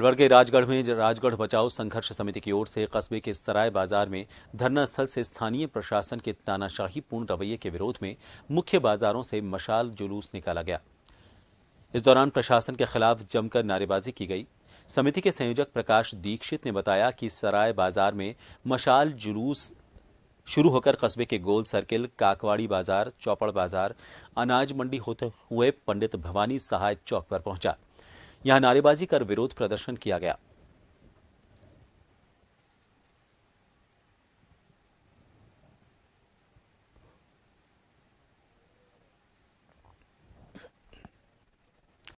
अलवर के राजगढ़ में राजगढ़ बचाओ संघर्ष समिति की ओर से कस्बे के सराय बाजार में धरना स्थल से स्थानीय प्रशासन के तानाशाही पूर्ण रवैये के विरोध में मुख्य बाजारों से मशाल जुलूस निकाला गया इस दौरान प्रशासन के खिलाफ जमकर नारेबाजी की गई समिति के संयोजक प्रकाश दीक्षित ने बताया कि सराय बाजार में मशाल जुलूस शुरू होकर कस्बे के गोल सर्किल काकवाड़ी बाजार चौपड़ बाजार अनाज मंडी होते हुए पंडित भवानी सहाय चौक पर पहुंचा यहां नारेबाजी कर विरोध प्रदर्शन किया गया